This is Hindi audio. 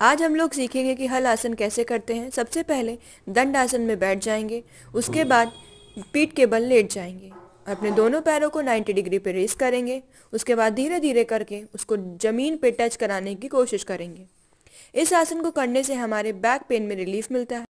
आज हम लोग सीखेंगे कि हल आसन कैसे करते हैं सबसे पहले दंड आसन में बैठ जाएंगे उसके हम्म। बाद पीठ के बल लेट जाएंगे अपने दोनों पैरों को 90 डिग्री पर रेस करेंगे उसके बाद धीरे धीरे करके उसको ज़मीन पर टच कराने की कोशिश करेंगे इस आसन को करने से हमारे बैक पेन में रिलीफ मिलता है